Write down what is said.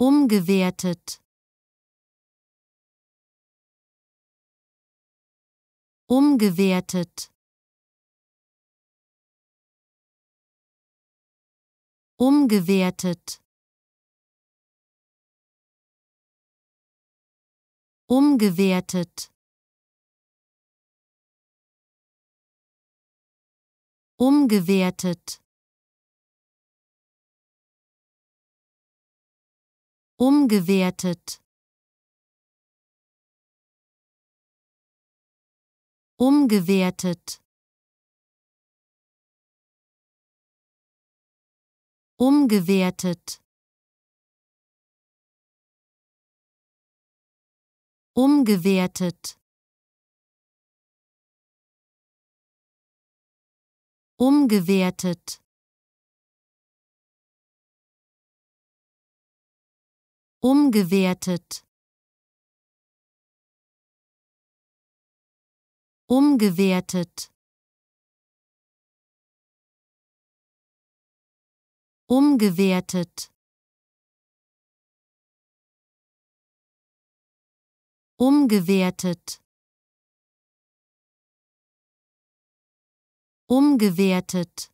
umgewertet umgewertet umgewertet umgewertet umgewertet umgewertet umgewertet umgewertet umgewertet umgewertet umgewertet umgewertet umgewertet umgewertet umgewertet